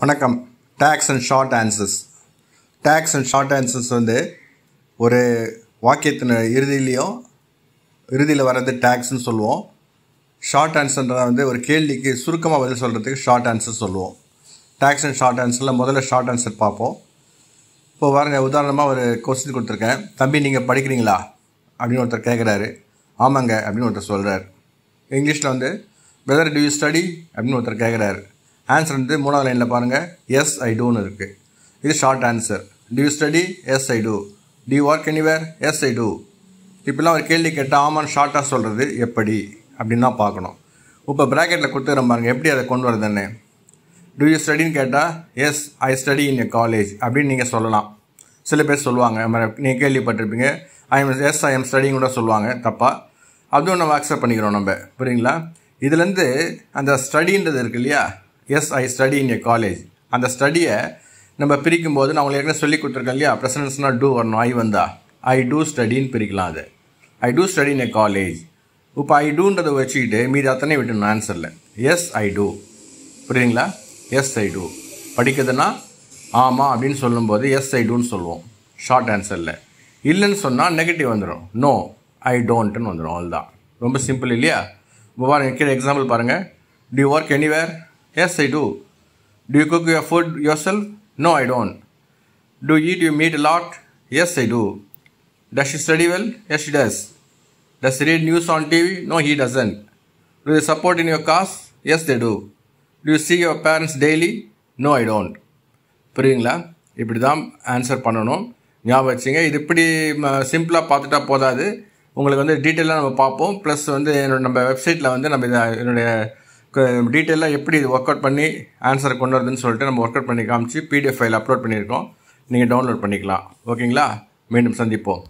வணக்கம் tags and short answers tags and short answers வந்து ஒரு வாக்கியத்தின் இறுதியிலையும் இறுதியில் வர்றது டேக்ஸ்னு சொல்லுவோம் ஷார்ட் ஆன்சர்ன்றத வந்து ஒரு கேள்விக்கு சுருக்கமாக பதில் சொல்கிறதுக்கு ஷார்ட் ஆன்சர் சொல்லுவோம் டேக்ஸ் அண்ட் ஷார்ட் ஆன்சரில் முதல்ல ஷார்ட் ஆன்சர் பார்ப்போம் இப்போ வாருங்க உதாரணமாக ஒரு கொஸ்டின் கொடுத்துருக்கேன் தம்பி நீங்கள் படிக்கிறீங்களா அப்படின்னு ஒருத்தர் கேட்குறாரு ஆமாங்க அப்படின்னு ஒருத்தர் சொல்கிறார் இங்கிலீஷில் வந்து வெதர் டு யூ ஸ்டடி அப்படின்னு ஒருத்தர் கேட்குறாரு ஆன்சர் வந்து மூணாவது லைனில் பாருங்கள் எஸ் ஐ டூன்னு இருக்குது இது short answer do you study yes I do do work anywhere yes I do இப்படிலாம் ஒரு கேள்வி கேட்டால் ஆமான் ஷார்ட்டாக சொல்கிறது எப்படி அப்படின்னு தான் பார்க்கணும் இப்போ ப்ராக்கெட்டில் கொடுத்துக்கிற பாருங்கள் எப்படி அதை கொண்டு வரதுன்னு டூ யூ ஸ்டடின்னு கேட்டால் yes I study in a college அப்படின்னு நீங்கள் சொல்லலாம் சில பேர் சொல்லுவாங்க நீங்கள் கேள்விப்பட்டிருப்பீங்க I'm yes I'm studying கூட சொல்லுவாங்க தப்பாக அதுவும் நம்ம அக்செப்ட் பண்ணிக்கிறோம் நம்ம புரியுங்களா இதுலேருந்து அந்த ஸ்டடின்றது இருக்கு இல்லையா yes I study in a college அந்த ஸ்டடியை நம்ம பிரிக்கும் போது நான் உங்களுக்கு ஏற்கனவே சொல்லி கொடுத்துருக்கேன் இல்லையா ப்ரெசன்ஸ்னால் டூ வரணும் ஐ வந்தா ஐ டூ ஸ்டடின்னு பிரிக்கலாம் அது I do study in a college இப்போ ஐ டூன்றதை வச்சுக்கிட்டு மீது அத்தனை விட்டுணும் ஆன்சரில் எஸ் ஐ டூ புரியுதுங்களா எஸ் ஐ டூ படிக்கிறதுனா ஆமாம் அப்படின்னு சொல்லும்போது எஸ் ஐ டூன்னு சொல்லுவோம் ஷார்ட் ஆன்சரில் இல்லைன்னு சொன்னால் நெகட்டிவ் வந்துடும் நோ ஐ டோன்ட்டுன்னு வந்துடும் அவ்வளோதான் ரொம்ப சிம்பிள் இல்லையா இப்போ பாருங்கள் கீழே எக்ஸாம்பிள் பாருங்கள் do work anywhere Yes, I do. Do you cook your food yourself? No, I don't. Do you eat your meat a lot? Yes, I do. Does she study well? Yes, she does. Does he read news on TV? No, he doesn't. Do they support in your cause? Yes, they do. Do you see your parents daily? No, I don't. புரியுங்களா இப்படி தான் answer பண்ணணும் ஞாபகம் வச்சுங்க இது இப்படி சிம்பிளாக பார்த்துட்டா போதாது உங்களுக்கு வந்து டீட்டெயிலாக நம்ம பார்ப்போம் ப்ளஸ் வந்து என்னோட நம்ம வெப்சைட்டில் வந்து நம்ம இதை என்னுடைய டீட்டெயிலாக எப்படி இது ஒர்க் அவுட் பண்ணி ஆன்சரை கொண்டு வருதுன்னு சொல்லிட்டு நம்ம ஒர்க் அவுட் பண்ணி காமிச்சு பிடிஎஃப் ஃபைல் அப்லோட் பண்ணியிருக்கோம் நீங்கள் டவுன்லோட் பண்ணிக்கலாம் ஓகேங்களா மீண்டும் சந்திப்போம்